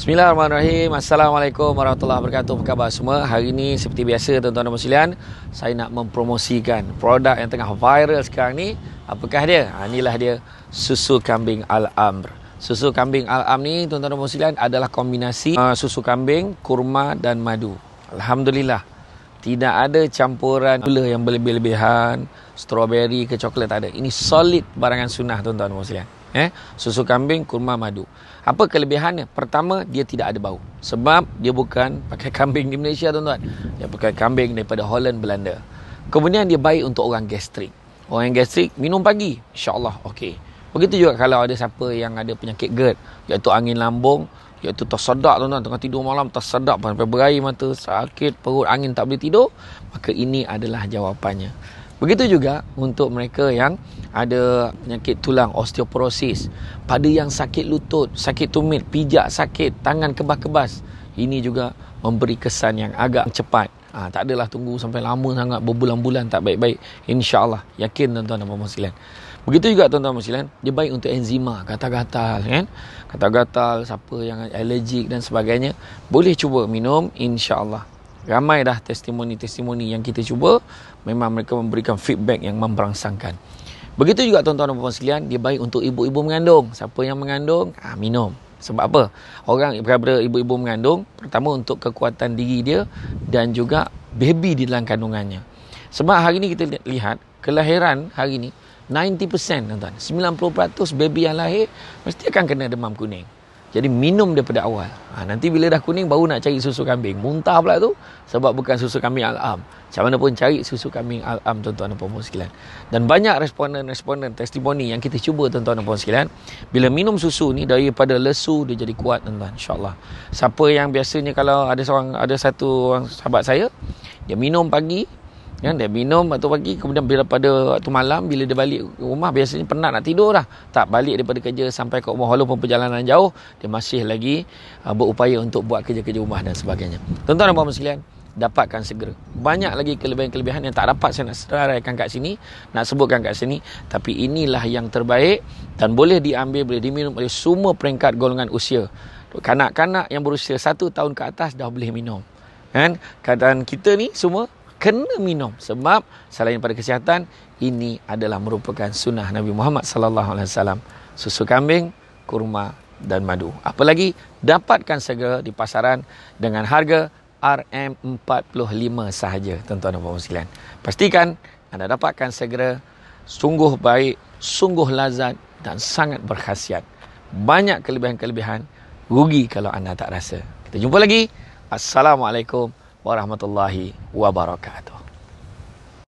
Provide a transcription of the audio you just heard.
Bismillahirrahmanirrahim. Assalamualaikum warahmatullahi wabarakatuh. Apa khabar semua? Hari ini seperti biasa tuan-tuan dan puan saya nak mempromosikan produk yang tengah viral sekarang ni. Apakah dia? Ha, inilah dia susu kambing Al-Amr. Susu kambing Al-Amr ni tuan-tuan dan puan adalah kombinasi uh, susu kambing, kurma dan madu. Alhamdulillah. Tidak ada campuran gula yang berlebih-lebihan, strawberry ke coklat tak ada. Ini solid barangan sunnah tuan-tuan dan puan eh susu kambing kurma madu apa kelebihannya pertama dia tidak ada bau sebab dia bukan pakai kambing di Malaysia tuan-tuan dia pakai kambing daripada Holland Belanda kemudian dia baik untuk orang gastrik orang yang gastrik minum pagi insyaallah okey begitu juga kalau ada siapa yang ada penyakit GERD iaitu angin lambung iaitu tersedak tuan-tuan tengah tidur malam tersedak sampai berair mata sakit perut angin tak boleh tidur maka ini adalah jawapannya Begitu juga untuk mereka yang ada penyakit tulang, osteoporosis. Pada yang sakit lutut, sakit tumit, pijak sakit, tangan kebas-kebas. Ini juga memberi kesan yang agak cepat. Ha, tak adalah tunggu sampai lama sangat, berbulan-bulan tak baik-baik. InsyaAllah, yakin tuan-tuan dan puan-puan Begitu juga tuan-tuan muslimin, dia baik untuk enzima, gatal-gatal kan. Gatal-gatal siapa yang allergic dan sebagainya, boleh cuba minum insyaallah ramai dah testimoni-testimoni yang kita cuba memang mereka memberikan feedback yang memberangsangkan begitu juga tuan-tuan dan puan-puan sekalian dia baik untuk ibu-ibu mengandung siapa yang mengandung ah minum sebab apa orang berada ibu-ibu mengandung pertama untuk kekuatan diri dia dan juga baby di dalam kandungannya sebab hari ini kita lihat kelahiran hari ini 90% tuan-tuan 90% baby yang lahir mesti akan kena demam kuning jadi minum daripada awal. Ha, nanti bila dah kuning baru nak cari susu kambing. Muntah pula tu sebab bukan susu kambing Al-Am. Macam mana pun cari susu kambing Al-Am tuan-tuan dan puan-puan sekalian. Dan banyak responden-responden testimoni yang kita cuba tuan-tuan dan puan-puan sekalian. Bila minum susu ni daripada lesu dia jadi kuat tuan-tuan insyaAllah. Siapa yang biasanya kalau ada seorang ada satu orang sahabat saya. Dia minum pagi Ya, dia minum waktu pagi kemudian bila pada waktu malam bila dia balik rumah biasanya penat nak tidur lah. Tak balik daripada kerja sampai ke rumah walaupun perjalanan jauh dia masih lagi uh, berupaya untuk buat kerja-kerja rumah dan sebagainya. Tuan-tuan dan puan-puan sekalian, dapatkan segera. Banyak lagi kelebihan-kelebihan yang tak dapat saya nak seraraikan kat sini, nak sebutkan kat sini, tapi inilah yang terbaik dan boleh diambil boleh diminum oleh semua peringkat golongan usia. Kanak-kanak yang berusia satu tahun ke atas dah boleh minum. Kan? Dan kita ni semua kena minum sebab selain daripada kesihatan ini adalah merupakan sunnah Nabi Muhammad sallallahu alaihi wasallam susu kambing kurma dan madu apalagi dapatkan segera di pasaran dengan harga RM45 sahaja tuan-tuan dan puan-puan pastikan anda dapatkan segera sungguh baik sungguh lazat dan sangat berkhasiat banyak kelebihan-kelebihan rugi kalau anda tak rasa kita jumpa lagi assalamualaikum warahmatullahi wabarakatuh.